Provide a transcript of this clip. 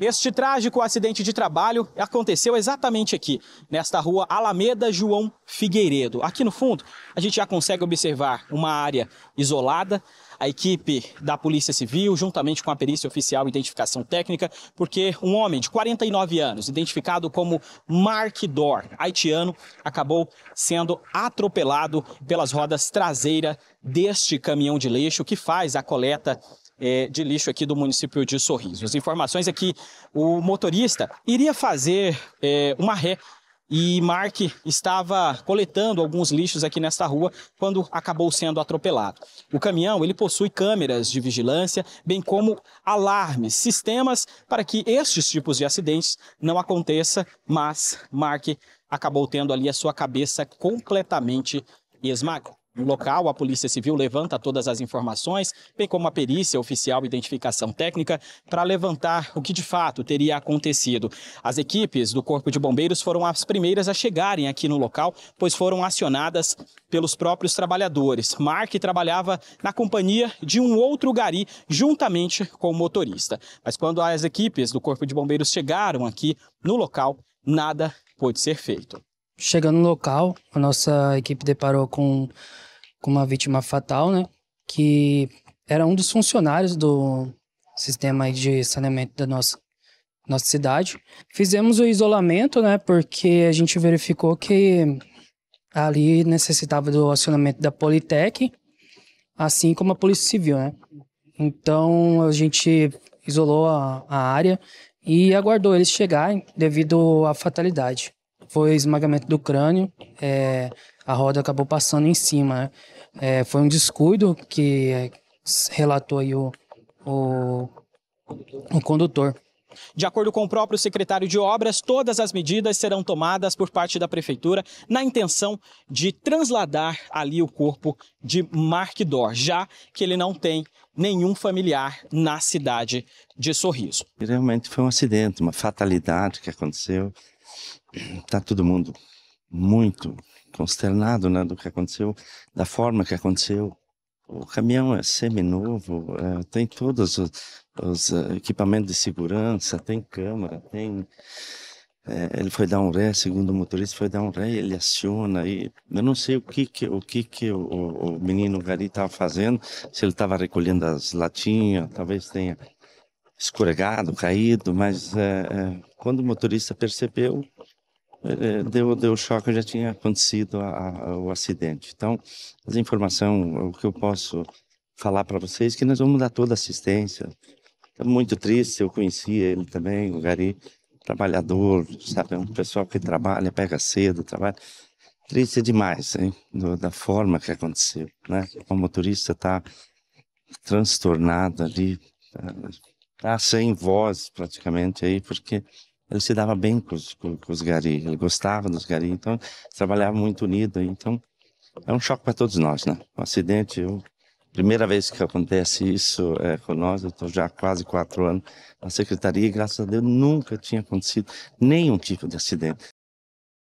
Este trágico acidente de trabalho aconteceu exatamente aqui, nesta rua Alameda João Figueiredo. Aqui no fundo, a gente já consegue observar uma área isolada, a equipe da Polícia Civil, juntamente com a perícia oficial e identificação técnica, porque um homem de 49 anos, identificado como Mark Dor, haitiano, acabou sendo atropelado pelas rodas traseira deste caminhão de lixo que faz a coleta é, de lixo aqui do município de Sorriso. As informações é que o motorista iria fazer é, uma ré e Mark estava coletando alguns lixos aqui nesta rua quando acabou sendo atropelado. O caminhão ele possui câmeras de vigilância, bem como alarmes, sistemas para que estes tipos de acidentes não aconteça, mas Mark acabou tendo ali a sua cabeça completamente esmagada. No local, a Polícia Civil levanta todas as informações, bem como a perícia oficial identificação técnica, para levantar o que de fato teria acontecido. As equipes do Corpo de Bombeiros foram as primeiras a chegarem aqui no local, pois foram acionadas pelos próprios trabalhadores. Mark trabalhava na companhia de um outro gari, juntamente com o motorista. Mas quando as equipes do Corpo de Bombeiros chegaram aqui no local, nada pôde ser feito. Chegando no local, a nossa equipe deparou com com uma vítima fatal, né? Que era um dos funcionários do sistema de saneamento da nossa, nossa cidade. Fizemos o isolamento, né? Porque a gente verificou que ali necessitava do acionamento da Politec, assim como a Polícia Civil, né? Então a gente isolou a, a área e aguardou eles chegarem devido à fatalidade. Foi esmagamento do crânio, é, a roda acabou passando em cima. Né? É, foi um descuido que é, relatou aí o, o, o condutor. De acordo com o próprio secretário de obras, todas as medidas serão tomadas por parte da prefeitura na intenção de transladar ali o corpo de Mark Dor, já que ele não tem nenhum familiar na cidade de Sorriso. Realmente foi um acidente, uma fatalidade que aconteceu. Está todo mundo muito consternado né, do que aconteceu, da forma que aconteceu. O caminhão é semi-novo, é, tem todos os, os, eh, equipamentos de segurança, tem câmera, tem. É, ele foi dar um ré, segundo o motorista, foi dar um ré, ele aciona. E eu não sei o que que o, que que o, o menino Gari estava fazendo, se ele estava recolhendo as latinhas, talvez tenha escorregado, caído, mas é, é quando o motorista percebeu, é, é, deu, deu choque, já tinha acontecido a, a, o acidente. Então, as informações, o que eu posso falar para vocês, é que nós vamos dar toda assistência. É muito triste, eu conhecia ele também, o Gari, trabalhador, sabe, um pessoal que trabalha, pega cedo, trabalha. Triste demais, hein, Do, da forma que aconteceu, né? O motorista está transtornado ali, tá, tá sem voz praticamente aí, porque ele se dava bem com os, com, com os gari, ele gostava dos gari, então trabalhava muito unido. Então é um choque para todos nós, né? Um acidente, eu, primeira vez que acontece isso é, com nós, eu estou já há quase quatro anos na secretaria e graças a Deus nunca tinha acontecido nenhum tipo de acidente.